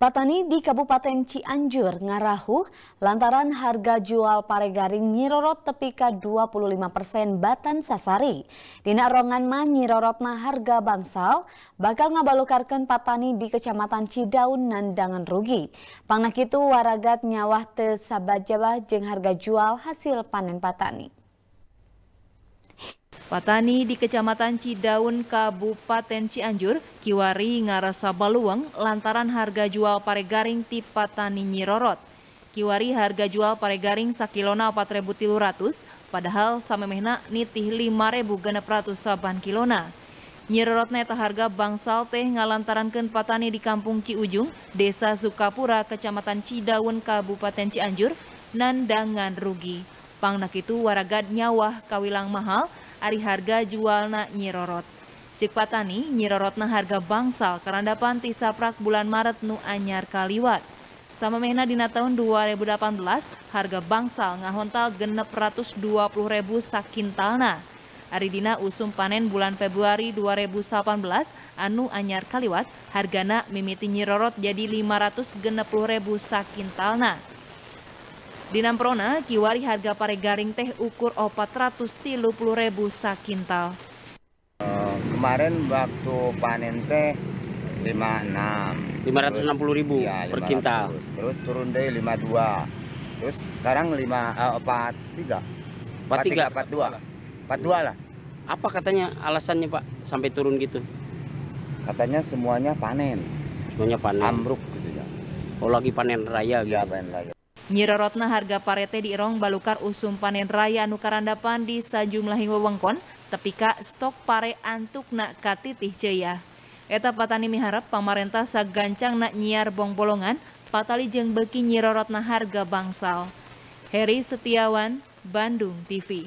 Petani di Kabupaten Cianjur ngarahu lantaran harga jual pare garing nyirorot tepika 25% persen batan sasari. Dina rongan mah na harga bangsal bakal ngabalukarkan petani di Kecamatan Cidaun nandangan rugi. Pangnak itu waragat nyawah te sabajabah jeng harga jual hasil panen petani. Patani di Kecamatan Cidaun, Kabupaten Cianjur, kiwari ngarasa baluweng lantaran harga jual pare garing tip Patani nyirorot. Kiwari harga jual pare garing sakilona 4.300, padahal samemehna nitih 5.600 saban kilona. Nyirorot neta harga bangsal teh ken patani di kampung Ciujung, Desa Sukapura, Kecamatan Cidaun, Kabupaten Cianjur, nandangan rugi. Pangnak itu waragad nyawah kawilang mahal, ari harga jual na nyirorot. Cik patani na nah harga bangsal kerandapan tisaprak bulan Maret nu anyar kaliwat. Sama mehna dina tahun 2018, harga bangsal ngahontal genep 120 ribu sakintalna. Ari dina usum panen bulan Februari 2018, anu anyar kaliwat, hargana mimiti nyirorot jadi 500 genep ribu sakintalna. Di Namprona, kiwari harga pare garing teh ukur puluh ribu sakintal. Uh, kemarin waktu panen teh 56. 560 ribu ya, per kintal. Terus turun deh 52. Terus sekarang 5 uh, 43. 43 42. 42 lah. Apa katanya alasannya, Pak, sampai turun gitu? Katanya semuanya panen. Semuanya panen. Ambruk gitu ya. Oh, lagi panen raya iya, gitu. Iya, panen raya. Nyirorotna harga parete di irong balukar usum panen raya nukarandapan di sajumlah wengkon, tepika stok pare antuk nak katitih jaya. Eta patani miharap pemerintah sagancang nak nyiar bong bolongan, patali jeng beki nyirorotna harga bangsal. Heri Setiawan, Bandung TV.